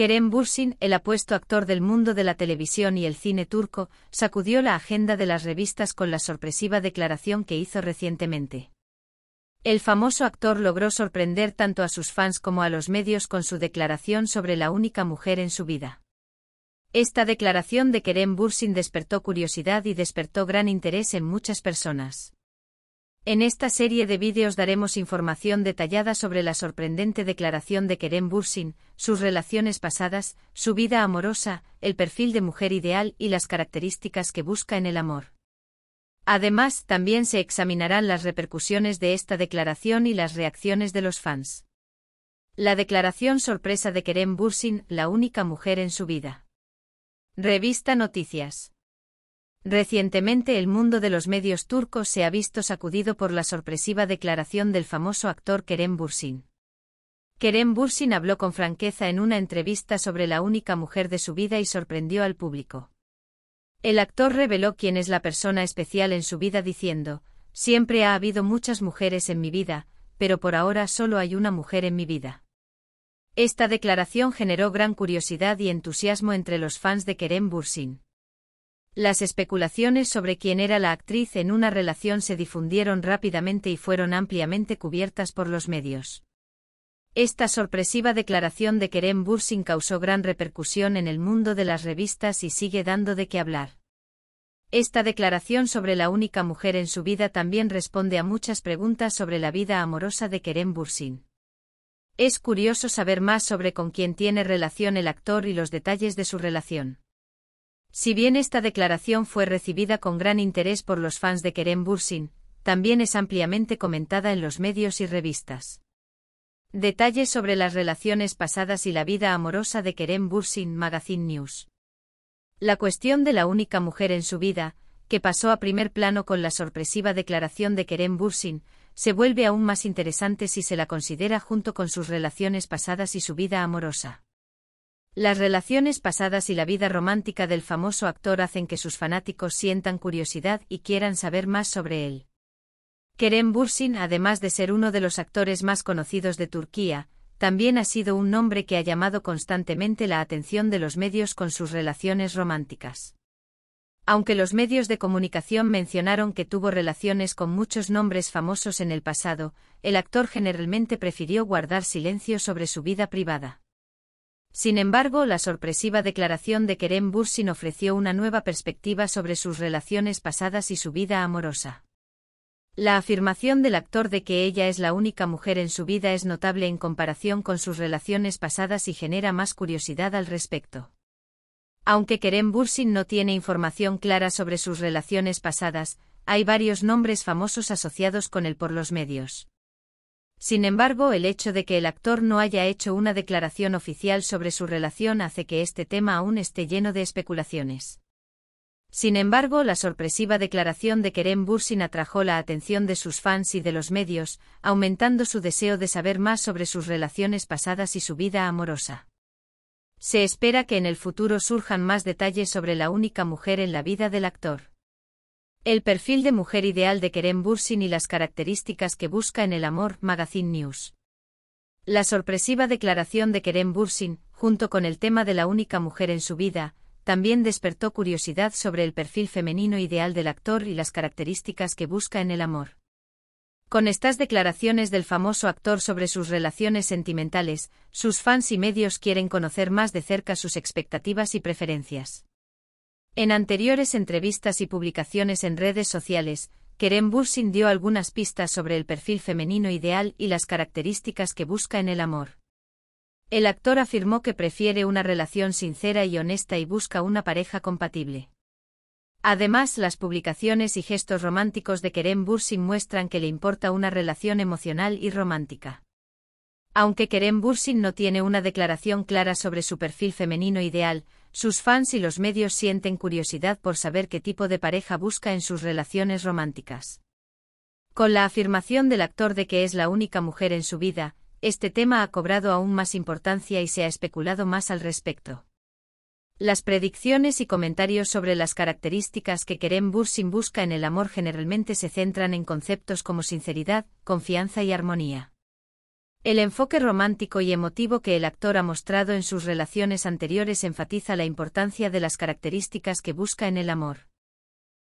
Kerem Bursin, el apuesto actor del mundo de la televisión y el cine turco, sacudió la agenda de las revistas con la sorpresiva declaración que hizo recientemente. El famoso actor logró sorprender tanto a sus fans como a los medios con su declaración sobre la única mujer en su vida. Esta declaración de Kerem Bursin despertó curiosidad y despertó gran interés en muchas personas. En esta serie de vídeos daremos información detallada sobre la sorprendente declaración de Kerem Bursin, sus relaciones pasadas, su vida amorosa, el perfil de mujer ideal y las características que busca en el amor. Además, también se examinarán las repercusiones de esta declaración y las reacciones de los fans. La declaración sorpresa de Kerem Bursin, la única mujer en su vida. Revista Noticias. Recientemente el mundo de los medios turcos se ha visto sacudido por la sorpresiva declaración del famoso actor Kerem Bursin. Kerem Bursin habló con franqueza en una entrevista sobre la única mujer de su vida y sorprendió al público. El actor reveló quién es la persona especial en su vida diciendo, siempre ha habido muchas mujeres en mi vida, pero por ahora solo hay una mujer en mi vida. Esta declaración generó gran curiosidad y entusiasmo entre los fans de Kerem Bursin. Las especulaciones sobre quién era la actriz en una relación se difundieron rápidamente y fueron ampliamente cubiertas por los medios. Esta sorpresiva declaración de Kerem Bursin causó gran repercusión en el mundo de las revistas y sigue dando de qué hablar. Esta declaración sobre la única mujer en su vida también responde a muchas preguntas sobre la vida amorosa de Kerem Bursin. Es curioso saber más sobre con quién tiene relación el actor y los detalles de su relación. Si bien esta declaración fue recibida con gran interés por los fans de Kerem Bursin, también es ampliamente comentada en los medios y revistas. Detalles sobre las relaciones pasadas y la vida amorosa de Kerem Bursin Magazine News. La cuestión de la única mujer en su vida, que pasó a primer plano con la sorpresiva declaración de Kerem Bursin, se vuelve aún más interesante si se la considera junto con sus relaciones pasadas y su vida amorosa. Las relaciones pasadas y la vida romántica del famoso actor hacen que sus fanáticos sientan curiosidad y quieran saber más sobre él. Kerem Bursin, además de ser uno de los actores más conocidos de Turquía, también ha sido un nombre que ha llamado constantemente la atención de los medios con sus relaciones románticas. Aunque los medios de comunicación mencionaron que tuvo relaciones con muchos nombres famosos en el pasado, el actor generalmente prefirió guardar silencio sobre su vida privada. Sin embargo, la sorpresiva declaración de Kerem Bursin ofreció una nueva perspectiva sobre sus relaciones pasadas y su vida amorosa. La afirmación del actor de que ella es la única mujer en su vida es notable en comparación con sus relaciones pasadas y genera más curiosidad al respecto. Aunque Kerem Bursin no tiene información clara sobre sus relaciones pasadas, hay varios nombres famosos asociados con él por los medios. Sin embargo, el hecho de que el actor no haya hecho una declaración oficial sobre su relación hace que este tema aún esté lleno de especulaciones. Sin embargo, la sorpresiva declaración de Kerem Bursin atrajo la atención de sus fans y de los medios, aumentando su deseo de saber más sobre sus relaciones pasadas y su vida amorosa. Se espera que en el futuro surjan más detalles sobre la única mujer en la vida del actor. El perfil de mujer ideal de Kerem Bursin y las características que busca en el amor, Magazine News. La sorpresiva declaración de Kerem Bursin, junto con el tema de la única mujer en su vida, también despertó curiosidad sobre el perfil femenino ideal del actor y las características que busca en el amor. Con estas declaraciones del famoso actor sobre sus relaciones sentimentales, sus fans y medios quieren conocer más de cerca sus expectativas y preferencias. En anteriores entrevistas y publicaciones en redes sociales, Kerem Bursin dio algunas pistas sobre el perfil femenino ideal y las características que busca en el amor. El actor afirmó que prefiere una relación sincera y honesta y busca una pareja compatible. Además, las publicaciones y gestos románticos de Kerem Bursin muestran que le importa una relación emocional y romántica. Aunque Kerem Bursin no tiene una declaración clara sobre su perfil femenino ideal, sus fans y los medios sienten curiosidad por saber qué tipo de pareja busca en sus relaciones románticas. Con la afirmación del actor de que es la única mujer en su vida, este tema ha cobrado aún más importancia y se ha especulado más al respecto. Las predicciones y comentarios sobre las características que Kerem Bursin busca en el amor generalmente se centran en conceptos como sinceridad, confianza y armonía. El enfoque romántico y emotivo que el actor ha mostrado en sus relaciones anteriores enfatiza la importancia de las características que busca en el amor.